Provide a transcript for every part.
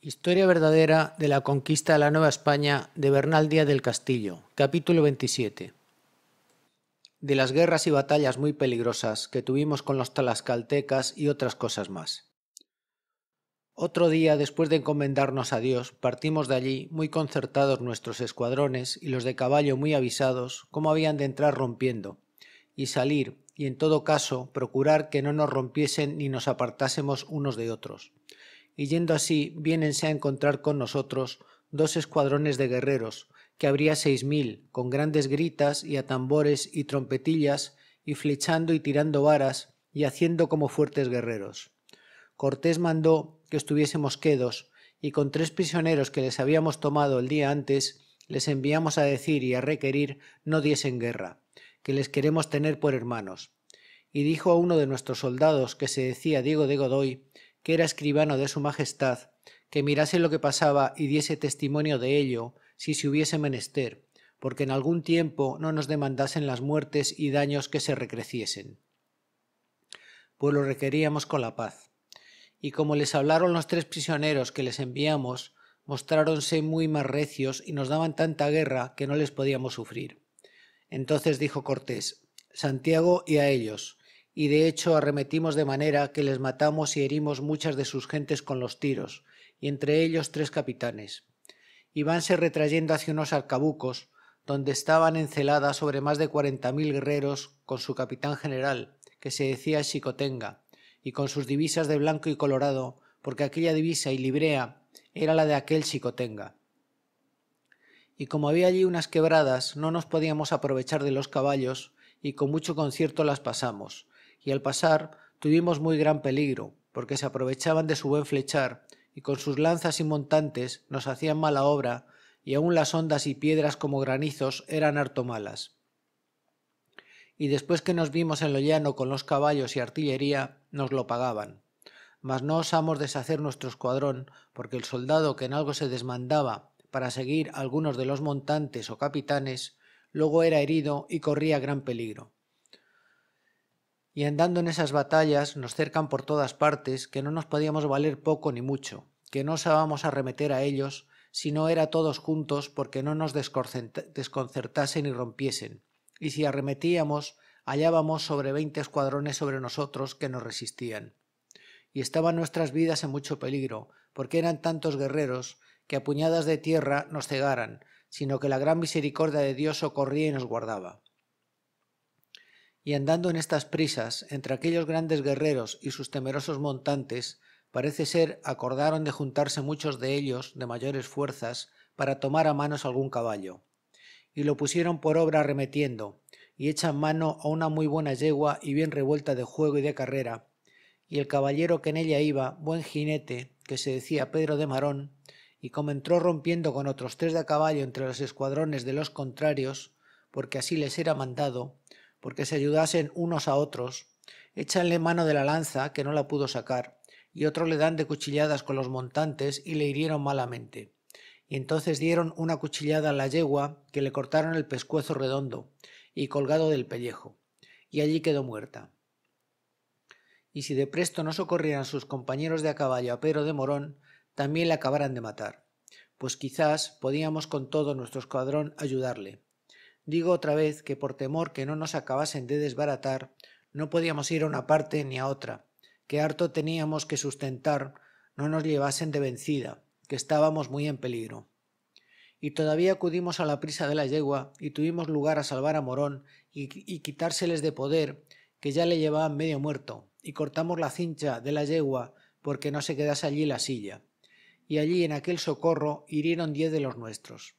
Historia verdadera de la conquista de la Nueva España de Bernal Díaz del Castillo, capítulo 27. De las guerras y batallas muy peligrosas que tuvimos con los talascaltecas y otras cosas más. Otro día, después de encomendarnos a Dios, partimos de allí muy concertados nuestros escuadrones y los de caballo muy avisados cómo habían de entrar rompiendo y salir y en todo caso procurar que no nos rompiesen ni nos apartásemos unos de otros y yendo así viénense a encontrar con nosotros dos escuadrones de guerreros, que habría seis mil, con grandes gritas y atambores y trompetillas, y flechando y tirando varas, y haciendo como fuertes guerreros. Cortés mandó que estuviésemos quedos, y con tres prisioneros que les habíamos tomado el día antes, les enviamos a decir y a requerir no diesen guerra, que les queremos tener por hermanos. Y dijo a uno de nuestros soldados, que se decía Diego de Godoy, que era escribano de su majestad, que mirase lo que pasaba y diese testimonio de ello, si se hubiese menester, porque en algún tiempo no nos demandasen las muertes y daños que se recreciesen. Pues lo requeríamos con la paz. Y como les hablaron los tres prisioneros que les enviamos, mostráronse muy más recios y nos daban tanta guerra que no les podíamos sufrir. Entonces dijo Cortés, Santiago y a ellos, y de hecho arremetimos de manera que les matamos y herimos muchas de sus gentes con los tiros, y entre ellos tres capitanes. Ibanse retrayendo hacia unos arcabucos, donde estaban enceladas sobre más de cuarenta mil guerreros con su capitán general, que se decía Xicotenga, y con sus divisas de blanco y colorado, porque aquella divisa y librea era la de aquel Xicotenga. Y como había allí unas quebradas, no nos podíamos aprovechar de los caballos, y con mucho concierto las pasamos, y al pasar tuvimos muy gran peligro, porque se aprovechaban de su buen flechar, y con sus lanzas y montantes nos hacían mala obra, y aun las ondas y piedras como granizos eran harto malas. Y después que nos vimos en lo llano con los caballos y artillería, nos lo pagaban. Mas no osamos deshacer nuestro escuadrón, porque el soldado que en algo se desmandaba para seguir a algunos de los montantes o capitanes, luego era herido y corría gran peligro y andando en esas batallas nos cercan por todas partes, que no nos podíamos valer poco ni mucho, que no osábamos arremeter a ellos, si no era todos juntos, porque no nos desconcertasen y rompiesen, y si arremetíamos, hallábamos sobre veinte escuadrones sobre nosotros que nos resistían. Y estaban nuestras vidas en mucho peligro, porque eran tantos guerreros, que a puñadas de tierra nos cegaran, sino que la gran misericordia de Dios socorría y nos guardaba y andando en estas prisas entre aquellos grandes guerreros y sus temerosos montantes, parece ser acordaron de juntarse muchos de ellos de mayores fuerzas para tomar a manos algún caballo. Y lo pusieron por obra arremetiendo, y echan mano a una muy buena yegua y bien revuelta de juego y de carrera, y el caballero que en ella iba, buen jinete, que se decía Pedro de Marón, y como entró rompiendo con otros tres de a caballo entre los escuadrones de los contrarios, porque así les era mandado, porque se ayudasen unos a otros, échanle mano de la lanza que no la pudo sacar, y otro le dan de cuchilladas con los montantes y le hirieron malamente. Y entonces dieron una cuchillada a la yegua que le cortaron el pescuezo redondo y colgado del pellejo, y allí quedó muerta. Y si de presto no socorrieran sus compañeros de a caballo a Pero de Morón, también le acabaran de matar, pues quizás podíamos con todo nuestro escuadrón ayudarle, Digo otra vez que por temor que no nos acabasen de desbaratar, no podíamos ir a una parte ni a otra, que harto teníamos que sustentar no nos llevasen de vencida, que estábamos muy en peligro. Y todavía acudimos a la prisa de la yegua y tuvimos lugar a salvar a Morón y, y quitárseles de poder, que ya le llevaban medio muerto, y cortamos la cincha de la yegua porque no se quedase allí la silla. Y allí en aquel socorro hirieron diez de los nuestros.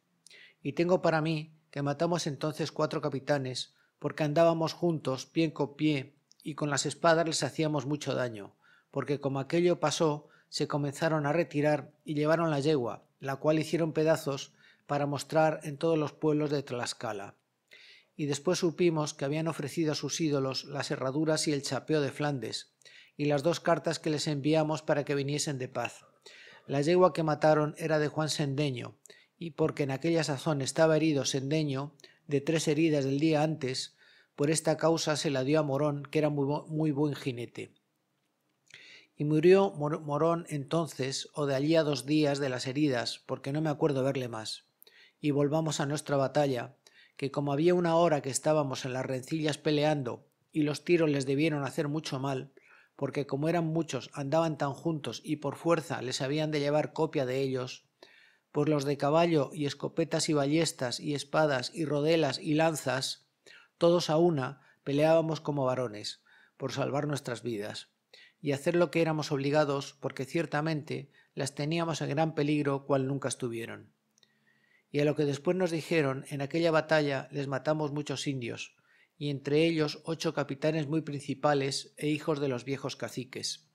Y tengo para mí que matamos entonces cuatro capitanes, porque andábamos juntos pie con pie, y con las espadas les hacíamos mucho daño, porque como aquello pasó, se comenzaron a retirar y llevaron la yegua, la cual hicieron pedazos para mostrar en todos los pueblos de Tlaxcala. Y después supimos que habían ofrecido a sus ídolos las herraduras y el chapeo de Flandes, y las dos cartas que les enviamos para que viniesen de paz. La yegua que mataron era de Juan Sendeño, y porque en aquella sazón estaba herido Sendeño de tres heridas del día antes, por esta causa se la dio a Morón, que era muy, muy buen jinete. Y murió Morón entonces, o de allí a dos días de las heridas, porque no me acuerdo verle más. Y volvamos a nuestra batalla, que como había una hora que estábamos en las rencillas peleando, y los tiros les debieron hacer mucho mal, porque como eran muchos, andaban tan juntos y por fuerza les habían de llevar copia de ellos, por los de caballo y escopetas y ballestas y espadas y rodelas y lanzas, todos a una peleábamos como varones, por salvar nuestras vidas, y hacer lo que éramos obligados, porque ciertamente las teníamos en gran peligro cual nunca estuvieron. Y a lo que después nos dijeron, en aquella batalla les matamos muchos indios, y entre ellos ocho capitanes muy principales e hijos de los viejos caciques,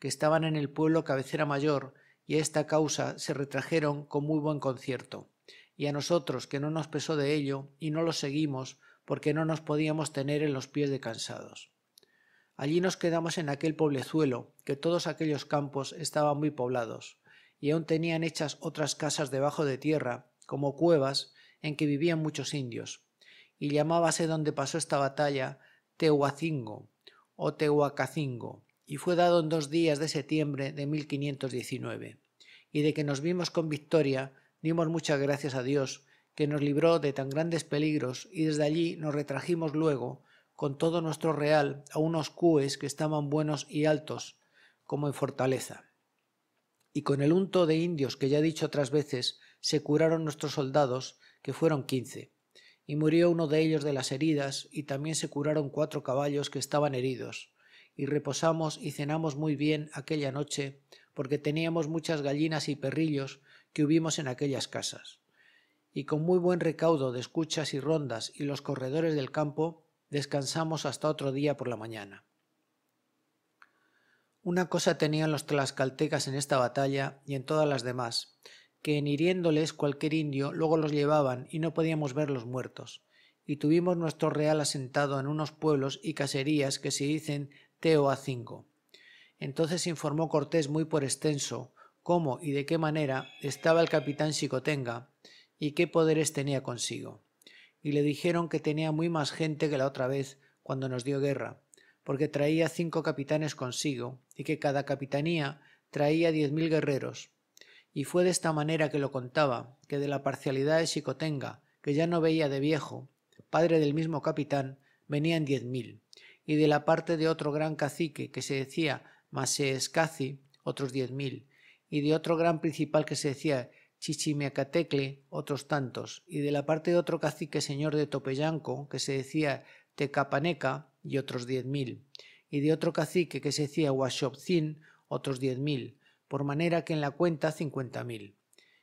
que estaban en el pueblo cabecera mayor y esta causa se retrajeron con muy buen concierto. Y a nosotros, que no nos pesó de ello, y no los seguimos, porque no nos podíamos tener en los pies de cansados. Allí nos quedamos en aquel pueblezuelo que todos aquellos campos estaban muy poblados, y aún tenían hechas otras casas debajo de tierra, como cuevas, en que vivían muchos indios, y llamábase donde pasó esta batalla Tehuacingo o Tehuacacingo, y fue dado en dos días de septiembre de 1519, y de que nos vimos con victoria, dimos muchas gracias a Dios, que nos libró de tan grandes peligros, y desde allí nos retrajimos luego, con todo nuestro real, a unos cúes que estaban buenos y altos, como en fortaleza. Y con el unto de indios que ya he dicho otras veces, se curaron nuestros soldados, que fueron quince. Y murió uno de ellos de las heridas, y también se curaron cuatro caballos que estaban heridos y reposamos y cenamos muy bien aquella noche, porque teníamos muchas gallinas y perrillos que hubimos en aquellas casas. Y con muy buen recaudo de escuchas y rondas y los corredores del campo, descansamos hasta otro día por la mañana. Una cosa tenían los tlascaltecas en esta batalla y en todas las demás, que en hiriéndoles cualquier indio luego los llevaban y no podíamos verlos muertos, y tuvimos nuestro real asentado en unos pueblos y caserías que se dicen a cinco. Entonces informó Cortés muy por extenso cómo y de qué manera estaba el capitán Xicotenga y qué poderes tenía consigo. Y le dijeron que tenía muy más gente que la otra vez cuando nos dio guerra, porque traía cinco capitanes consigo y que cada capitanía traía diez mil guerreros. Y fue de esta manera que lo contaba, que de la parcialidad de Xicotenga, que ya no veía de viejo, padre del mismo capitán, venían diez mil, y de la parte de otro gran cacique que se decía Maseescaci, otros diez mil, y de otro gran principal que se decía Chichimecatecle, otros tantos, y de la parte de otro cacique señor de Topeyanco, que se decía Tecapaneca, y otros diez mil, y de otro cacique que se decía Huachopzin, otros diez mil, por manera que en la cuenta cincuenta mil,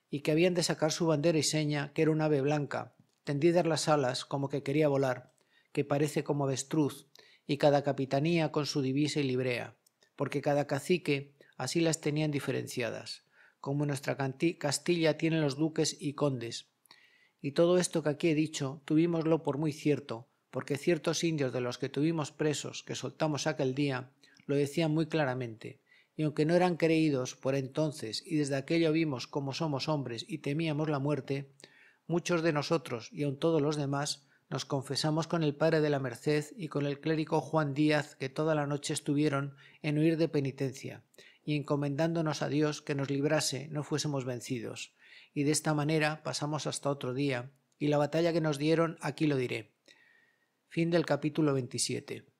y que habían de sacar su bandera y seña, que era un ave blanca, tendidas las alas como que quería volar, que parece como avestruz, y cada capitanía con su divisa y librea, porque cada cacique así las tenían diferenciadas, como nuestra Castilla tienen los duques y condes. Y todo esto que aquí he dicho, tuvimoslo por muy cierto, porque ciertos indios de los que tuvimos presos que soltamos aquel día, lo decían muy claramente, y aunque no eran creídos por entonces y desde aquello vimos como somos hombres y temíamos la muerte, muchos de nosotros y aun todos los demás nos confesamos con el padre de la Merced y con el clérigo Juan Díaz que toda la noche estuvieron en huir de penitencia, y encomendándonos a Dios que nos librase no fuésemos vencidos. Y de esta manera pasamos hasta otro día, y la batalla que nos dieron aquí lo diré. Fin del capítulo 27.